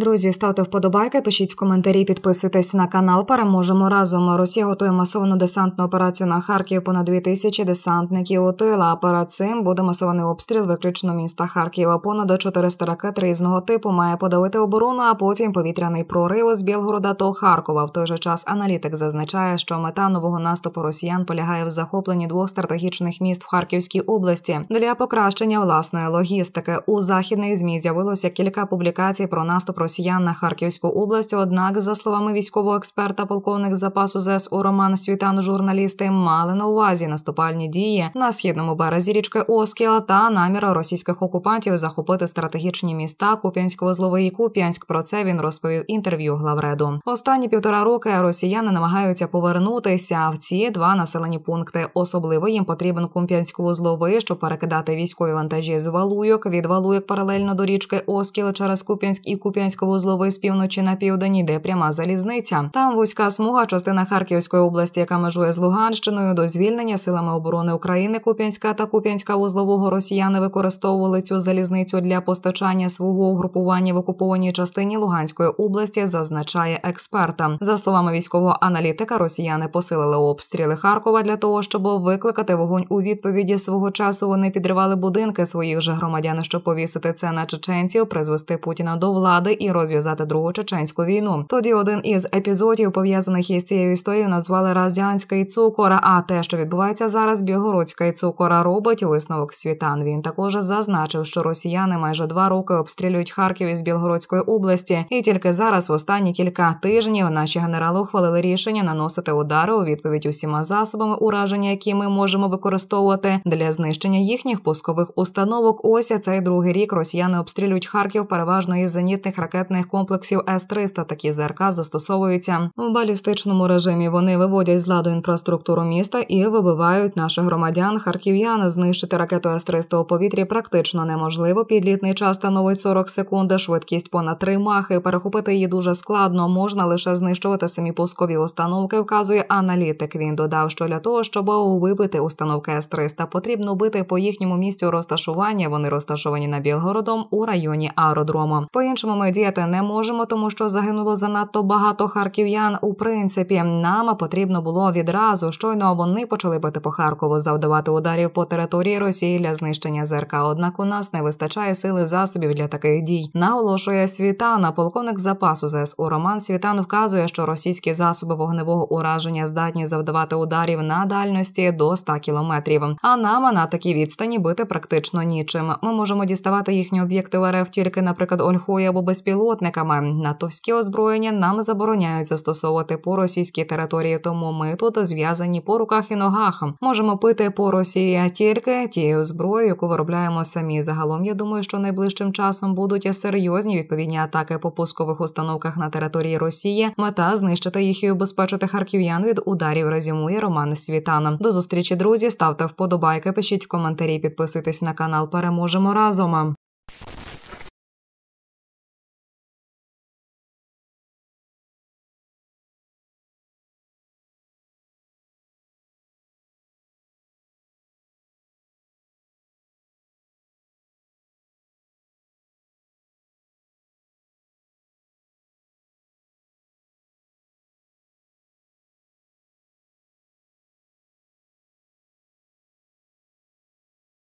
Друзі, ставте вподобайки, пишіть в коментарі, підписуйтесь на канал. Переможемо разом. Росія готує масовану десантну операцію на Харків. Понад дві тисячі десантників у тила. А перед цим буде масований обстріл виключно міста Харків. Понад 400 ракет різного типу має подавити оборону, а потім повітряний прорив з Білгорода до Харкова. В той же час аналітик зазначає, що мета нового наступу росіян полягає в захопленні двох стратегічних міст в Харківській області для покращення власної логістики. У західних змі з'явилося кілька публікацій про наступ росіян на Харківську область. Однак, за словами військового експерта, полковник запасу ЗСУ Роман Світан, журналісти мали на увазі наступальні дії на східному березі річки Оскіла та наміра російських окупантів захопити стратегічні міста Куп'янськ-Возловий і Куп'янськ. Про це він розповів інтерв'ю главреду. Останні півтора роки росіяни намагаються повернутися в ці два населені пункти. Особливо їм потрібен Куп'янськ-Возловий, щоб перекидати військові вантажі з валуйок від валуйок паралельно до річки Оскіл через Куп'янськ і Куп'янськ вузловий з півночі на південь йде пряма залізниця. Там вузька смуга, частина Харківської області, яка межує з Луганщиною, до звільнення силами оборони України Куп'янська та Куп'янська вузлового росіяни використовували цю залізницю для постачання свого угрупування в окупованій частині Луганської області. Зазначає експерта. За словами військового аналітика, росіяни посилили обстріли Харкова для того, щоб викликати вогонь у відповіді свого часу. Вони підривали будинки своїх же громадян, щоб повісити це на чеченців, призвести Путіна до влади і розв'язати другу чеченську війну. Тоді один із епізодів, пов'язаних із цією історією, назвали Разянська цукор. А те, що відбувається зараз, білгородська і цукора робить висновок світан. Він також зазначив, що росіяни майже два роки обстрілюють Харків із Білгородської області, і тільки зараз, в останні кілька тижнів, наші генерали ухвалили рішення наносити удари у відповідь усіма засобами ураження, які ми можемо використовувати для знищення їхніх пускових установок. Ось цей другий рік росіяни обстрілюють Харків переважно із зенітних ракет ракетних комплексів С-300 такі ЗРК застосовуються в балістичному режимі. Вони виводять з ладу інфраструктуру міста і вибивають наших громадян Харків'яни Знищити ракету С-300 у повітрі практично неможливо. Підлітний час становить 40 секунд, швидкість понад 3 махи. Перехопити її дуже складно. Можна лише знищувати самі пускові установки. Вказує аналітик. Він додав, що для того, щоб вибити установки С-300, потрібно бити по їхньому місцю розташування. Вони розташовані на Білгородом у районі аеродрому. По іншому медіа ракети не можемо, тому що загинуло занадто багато харків'ян. У принципі, нам потрібно було відразу. Щойно вони почали бити по Харкову, завдавати ударів по території Росії для знищення ЗРК. Однак у нас не вистачає сили засобів для таких дій. Наголошує світана. Полковник запасу ЗСУ Роман Світан вказує, що російські засоби вогневого ураження здатні завдавати ударів на дальності до 100 кілометрів. А нам на такій відстані бити практично нічим. Ми можемо діставати їхні об'єкти в РФ тільки, наприклад, Ольхою або безпілотною безпілотниками. Натовське озброєння нам забороняють застосовувати по російській території, тому ми тут зв'язані по руках і ногах. Можемо пити по Росії тільки тією зброєю, яку виробляємо самі. Загалом я думаю, що найближчим часом будуть серйозні відповідні атаки по пускових установках на території Росії. Мета знищити їх і убезпечити харків'ян від ударів. Резюмує Роман Світана До зустрічі друзі ставте вподобайки, пишіть коментарі, підписуйтесь на канал. Переможемо разом.